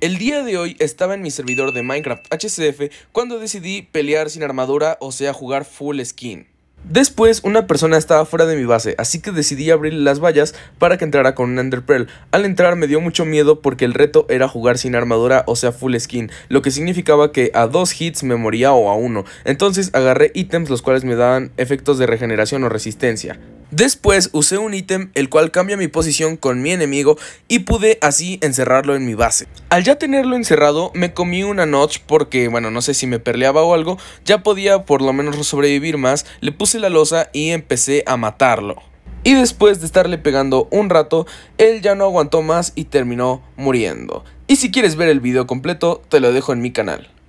El día de hoy estaba en mi servidor de Minecraft HCF cuando decidí pelear sin armadura, o sea jugar full skin. Después una persona estaba fuera de mi base, así que decidí abrir las vallas para que entrara con un Ender Pearl. Al entrar me dio mucho miedo porque el reto era jugar sin armadura, o sea full skin, lo que significaba que a dos hits me moría o a uno. Entonces agarré ítems los cuales me daban efectos de regeneración o resistencia. Después usé un ítem el cual cambia mi posición con mi enemigo y pude así encerrarlo en mi base. Al ya tenerlo encerrado me comí una notch porque bueno no sé si me perleaba o algo, ya podía por lo menos sobrevivir más, le puse la losa y empecé a matarlo. Y después de estarle pegando un rato, él ya no aguantó más y terminó muriendo. Y si quieres ver el video completo, te lo dejo en mi canal.